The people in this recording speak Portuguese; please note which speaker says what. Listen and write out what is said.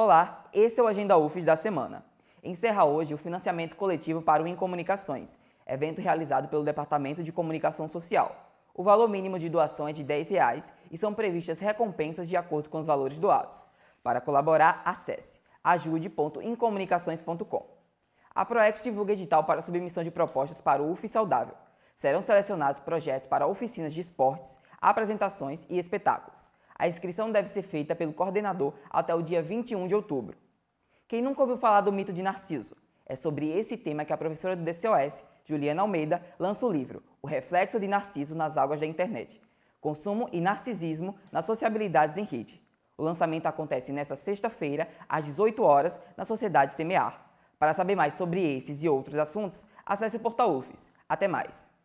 Speaker 1: Olá, esse é o Agenda UFES da semana. Encerra hoje o financiamento coletivo para o Incomunicações, evento realizado pelo Departamento de Comunicação Social. O valor mínimo de doação é de R$ 10,00 e são previstas recompensas de acordo com os valores doados. Para colaborar, acesse ajude.incomunicações.com. A PROEX divulga edital para submissão de propostas para o Ufes Saudável. Serão selecionados projetos para oficinas de esportes, apresentações e espetáculos. A inscrição deve ser feita pelo coordenador até o dia 21 de outubro. Quem nunca ouviu falar do mito de Narciso? É sobre esse tema que a professora do DCOS, Juliana Almeida, lança o livro O Reflexo de Narciso nas Águas da Internet: Consumo e Narcisismo nas Sociabilidades em Rede. O lançamento acontece nesta sexta-feira, às 18 horas, na Sociedade Semear. Para saber mais sobre esses e outros assuntos, acesse o portal UFES. Até mais!